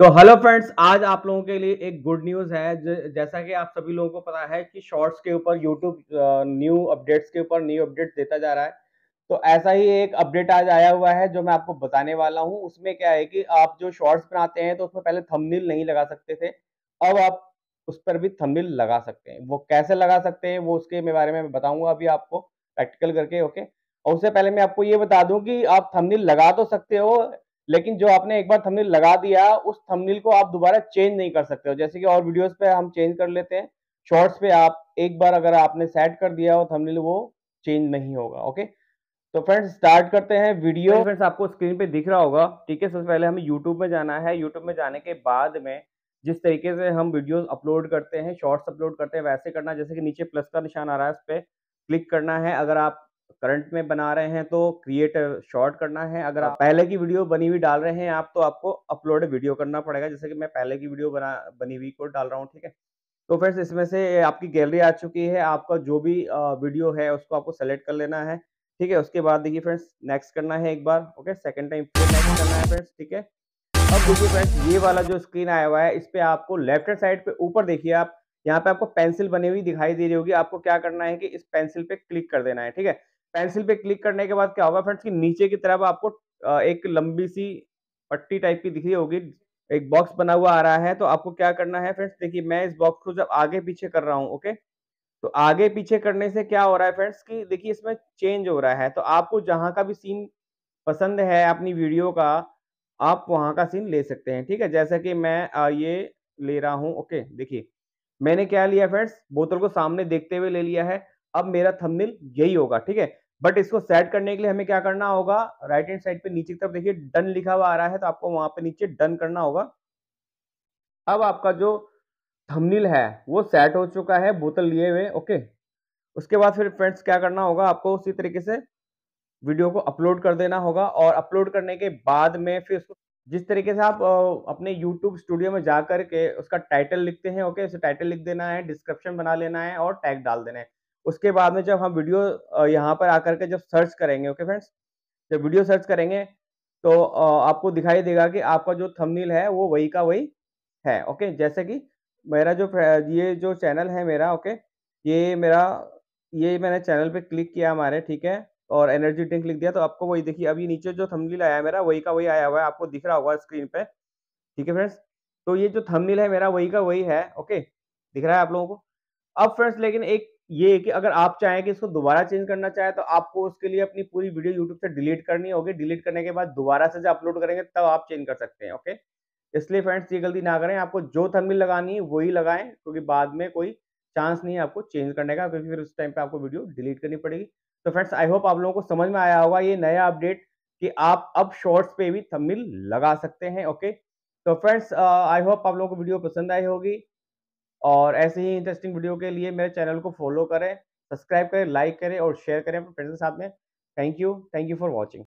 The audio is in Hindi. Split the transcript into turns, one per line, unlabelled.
तो हेलो फ्रेंड्स आज आप लोगों के लिए एक गुड न्यूज़ है जैसा कि आप सभी लोगों को पता है कि शॉर्ट्स के ऊपर यूट्यूब न्यू अपडेट्स के ऊपर न्यू अपडेट देता जा रहा है तो ऐसा ही एक अपडेट आज आया हुआ है जो मैं आपको बताने वाला हूँ उसमें क्या है कि आप जो शॉर्ट्स बनाते हैं तो उसमें पहले थमनिल नहीं लगा सकते थे अब आप उस पर भी थमनिल लगा सकते हैं वो कैसे लगा सकते हैं वो उसके बारे में बताऊंगा अभी आपको प्रैक्टिकल करके ओके और उससे पहले मैं आपको ये बता दूं कि आप थंबनेल लगा तो सकते हो लेकिन जो आपने एक बार थंबनेल लगा दिया उस थंबनेल को आप दोबारा चेंज नहीं कर सकते हो जैसे कि और वीडियोस पे हम चेंज कर लेते हैं शॉर्ट्स पे आप एक बार अगर आपने सेट कर दिया हो थंबनेल वो चेंज नहीं होगा ओके तो फ्रेंड्स स्टार्ट करते हैं वीडियो फ्रेंड्स आपको स्क्रीन पे दिख रहा होगा ठीक है सबसे पहले हमें यूट्यूब में जाना है यूट्यूब में जाने के बाद में जिस तरीके से हम वीडियो अपलोड करते हैं शॉर्ट्स अपलोड करते हैं वैसे करना जैसे कि नीचे प्लस का निशान आ रहा है उस पर क्लिक करना है अगर आप करंट में बना रहे हैं तो क्रिएट शॉर्ट करना है अगर आप हाँ। पहले की वीडियो बनी हुई डाल रहे हैं आप तो आपको अपलोड वीडियो करना पड़ेगा जैसे कि मैं पहले की वीडियो बना बनी हुई को डाल रहा हूँ ठीक है तो फ्रेंड्स इसमें से आपकी गैलरी आ चुकी है आपका जो भी वीडियो है उसको आपको सेलेक्ट कर लेना है ठीक है उसके बाद देखिए फ्रेंड्स नेक्स्ट करना है एक बार ओके सेकंड टाइम फिर नेक्स्ट करना है फ्रेंड्स ठीक है अब देखिए फ्रेंड्स ये वाला जो स्क्रीन आया हुआ है इस पर आपको लेफ्ट हैंड साइड पे ऊपर देखिए आप यहाँ पे आपको पेंसिल बनी हुई दिखाई दे रही होगी आपको क्या करना है कि इस पेंसिल पे क्लिक कर देना है ठीक है पेंसिल पे क्लिक करने के बाद क्या होगा फ्रेंड्स कि नीचे की तरफ आपको एक लंबी सी पट्टी टाइप की दिख रही होगी एक बॉक्स बना हुआ आ रहा है तो आपको क्या करना है फ्रेंड्स देखिए मैं इस बॉक्स को जब आगे पीछे कर रहा हूँ ओके तो आगे पीछे करने से क्या हो रहा है फ्रेंड्स कि देखिए इसमें चेंज हो रहा है तो आपको जहाँ का भी सीन पसंद है अपनी वीडियो का आप वहाँ का सीन ले सकते हैं ठीक है जैसा कि मैं ये ले रहा हूँ ओके देखिए मैंने क्या लिया फ्रेंड्स बोतल को सामने देखते हुए ले लिया है अब मेरा थंबनेल यही होगा ठीक है बट इसको सेट करने के लिए हमें क्या करना होगा राइट हैंड साइड पे नीचे की तरफ देखिए डन लिखा हुआ आ रहा है तो आपको वहां पे नीचे डन करना होगा अब आपका जो थंबनेल है वो सेट हो चुका है बोतल लिए हुए ओके उसके बाद फिर फ्रेंड्स क्या करना होगा आपको उसी तरीके से वीडियो को अपलोड कर देना होगा और अपलोड करने के बाद में फिर उसको जिस तरीके से आप अपने यूट्यूब स्टूडियो में जाकर के उसका टाइटल लिखते हैं ओके उसे टाइटल लिख देना है डिस्क्रिप्शन बना लेना है और टैग डाल देना है उसके बाद में जब हम वीडियो यहाँ पर आकर के जब सर्च करेंगे ओके फ्रेंड्स जब वीडियो सर्च करेंगे तो आपको दिखाई देगा कि आपका जो थंबनेल है वो वही का वही है ओके जैसे कि मेरा जो ये जो चैनल है मेरा ओके ये मेरा ये मैंने चैनल पे क्लिक किया हमारे ठीक है और एनर्जी ड्रिंक लिख दिया तो आपको वही देखिए अभी नीचे जो थंबनेल आया है मेरा वही का वही आया हुआ है आपको दिख रहा होगा स्क्रीन पर ठीक है फ्रेंड्स तो ये जो थमनील है मेरा वही का वही है ओके दिख रहा है आप लोगों को अब फ्रेंड्स लेकिन एक ये कि अगर आप चाहें कि इसको दोबारा चेंज करना चाहे तो आपको उसके लिए अपनी पूरी वीडियो यूट्यूब से डिलीट करनी होगी डिलीट करने के बाद दोबारा से जब अपलोड करेंगे तब आप चेंज कर सकते हैं ओके इसलिए फ्रेंड्स ये गलती ना करें आपको जो थंबनेल लगानी है वही लगाएं क्योंकि तो बाद में कोई चांस नहीं है आपको चेंज करने का क्योंकि फिर उस टाइम पे आपको वीडियो डिलीट करनी पड़ेगी तो फ्रेंड्स आई होप आप लोगों को समझ में आया होगा ये नया अपडेट कि आप अब शॉर्ट्स पे भी थंबनेल लगा सकते हैं ओके तो फ्रेंड्स आई होप आप लोगों को वीडियो पसंद आई होगी और ऐसे ही इंटरेस्टिंग वीडियो के लिए मेरे चैनल को फॉलो करें सब्सक्राइब करें लाइक करें और शेयर करें अपने फ्रेंड्स के साथ में thank you thank you for watching